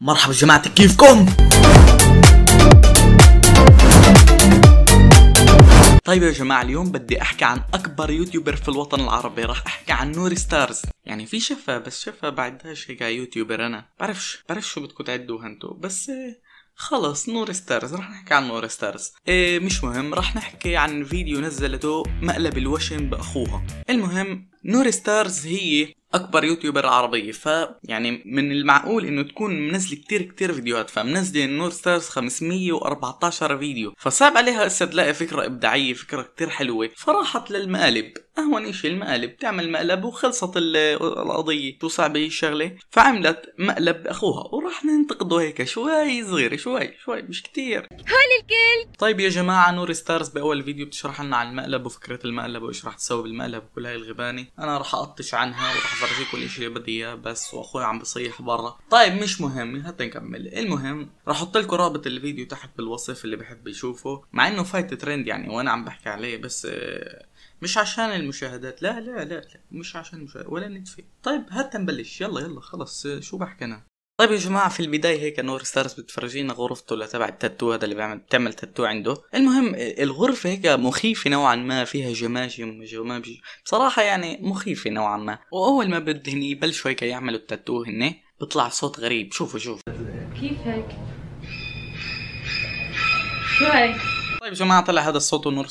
مرحبا جماعة كيفكم؟ طيب يا جماعة اليوم بدي أحكي عن أكبر يوتيوبر في الوطن العربي راح أحكي عن نوري ستارز يعني في شفا بس شفا بعدها هيك يوتيوبر أنا بعرفش بعرفش شو بدكم تعدوها انتو بس خلص نور ستارز رح نحكي عن نور ستارز إيه مش مهم رح نحكي عن فيديو نزلته مقلب الوشم بأخوها المهم نور ستارز هي اكبر يوتيوبر عربيه ف يعني من المعقول انه تكون منزله كتير كتير فيديوهات فمنزله نور ستارز 514 فيديو فصعب عليها هسه تلاقي فكره ابداعيه فكره كتير حلوه فراحت للمقالب اهون شيء المقالب تعمل مقلب وخلصت القضيه شو صعبه هي الشغله فعملت مقلب اخوها وراح ننتقده هيك شوي صغير شوي شوي مش كتير هول الكل طيب يا جماعه نور ستارز باول فيديو بتشرح لنا عن المقلب وفكره المقلب وايش راح تسوي بالمقلب وكل هاي الغبانه انا راح اطش عنها وراح افرجيك كل شيء بدي اياه بس واخوي عم بصيح برا طيب مش مهم حتى نكمل المهم راح احط لكم رابط الفيديو تحت بالوصف اللي بحب يشوفه مع انه فايت ترند يعني وانا عم بحكي عليه بس آه، مش عشان المشاهدات لا لا لا, لا. مش عشان المشاهدات ولا ندفي طيب هات نبلش يلا يلا خلص آه، شو بحكي انا طيب يا جماعه في البدايه هيك نور ستارز بتفرجينا غرفته لتبع التاتو هذا اللي بيعمل بتعمل تاتو عنده المهم الغرفه هيك مخيفه نوعا ما فيها جماجم جماجم بصراحه يعني مخيفه نوعا ما واول ما بدهن يبلشوا هيك يعملوا التاتو هن بيطلع صوت غريب شوفوا شوفوا كيف هيك شو هيك طيب يا جماعه طلع هذا الصوت ونور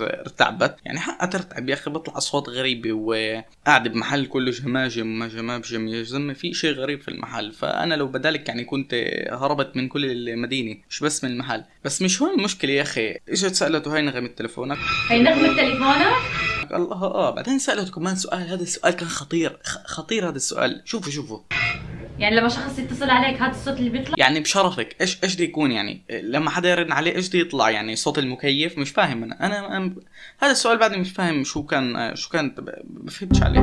ارتعبت يعني حقها ترتعب يا اخي بطلع اصوات غريبه وقاعده بمحل كله جماجم ما جماجم يا زلمه في شيء غريب في المحل فانا لو بدالك يعني كنت هربت من كل المدينه مش بس من المحل بس مش هون المشكله يا اخي اجت سالته هاي نغمه تليفونك هاي نغمه تليفونك الله اه بعدين سالته كمان سؤال هذا السؤال كان خطير خطير هذا السؤال شوفوا شوفوا يعني لما شخص يتصل عليك هذا الصوت اللي بيطلع يعني بشرفك ايش ايش بده يكون يعني لما حدا يرن عليه ايش بده يطلع يعني صوت المكيف مش فاهم انا انا, أنا هذا السؤال بعدني مش فاهم شو كان شو كان ما فهمتش عليه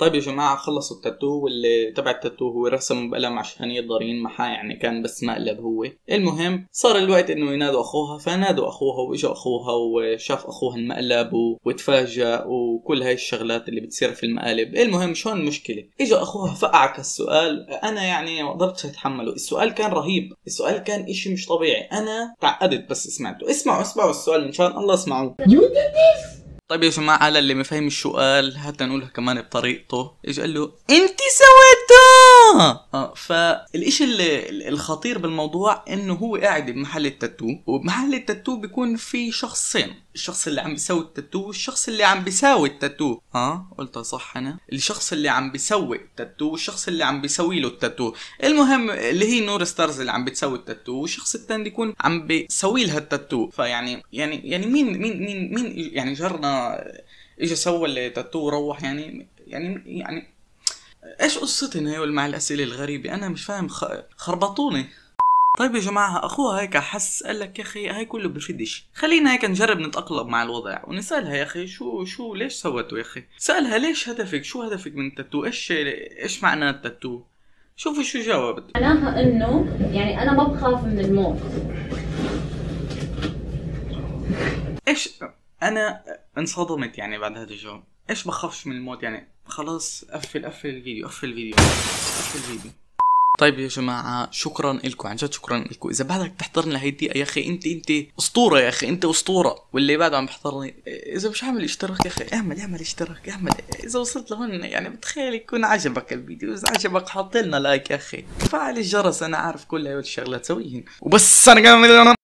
طيب يا جماعة خلصوا التاتو واللي تبع التاتو هو رسم بقلم عشان يقدر ينمحى يعني كان بس مقلب هو المهم صار الوقت انه ينادوا اخوها فنادوا اخوها واجا اخوها وشاف اخوها المقلب وتفاجأ وكل هاي الشغلات اللي بتصير في المقالب المهم شو المشكلة اجا اخوها فقعك السؤال انا يعني ما قدرتش اتحمله السؤال كان رهيب السؤال كان اشي مش طبيعي انا تعقدت بس سمعته اسمعوا اسمعوا السؤال ان شاء الله اسمعوه You did this! طيب يا جماعة اللي ما فهم السؤال هات نقولها كمان بطريقته ايش قال له انت سويته اه, آه. الخطير بالموضوع انه هو قاعد بمحل التاتو وبمحل التاتو بيكون في شخصين الشخص اللي عم بيسوي التاتو والشخص اللي عم بيساوي التاتو اه قلتها صح انا الشخص اللي عم بيسوي التاتو والشخص اللي عم بيسوي له التاتو المهم اللي هي نور ستارز اللي عم بتسوي التاتو والشخص الثاني يكون عم بيسوي لها التاتو فيعني يعني يعني مين مين مين مين يعني جرنا اجى سوى التاتو وروح يعني يعني يعني ايش قصتهم هيول مع الاسئله الغريبه انا مش فاهم خ... خربطوني طيب يا جماعة أخوها هيك حس قال لك يا أخي هاي كله بفدش خلينا هيك نجرب نتأقلم مع الوضع ونسألها يا أخي شو شو ليش سوته يا أخي سألها ليش هدفك شو هدفك من التاتو إيش إيش معنى التاتو شوفوا شو جاوبت معناها إنه يعني أنا ما بخاف من الموت إيش أنا انصدمت يعني بعد هذا الجو ايش بخافش من الموت يعني خلاص قفل قفل الفيديو قفل الفيديو قفل الفيديو طيب يا جماعة شكرا لكم عن جد شكرا لكم إذا بعدك تحضرني الدقيقة يا أخي أنت أنت أسطورة يا أخي أنت أسطورة واللي بعده عم بحضرني إذا مش عامل اشتراك يا أخي اعمل اعمل اشتراك اعمل إذا وصلت لهون يعني بتخيل يكون عجبك الفيديو إذا عجبك حط لنا لايك يا أخي فعل الجرس أنا عارف كل هاي الشغلات سويهن وبس أنا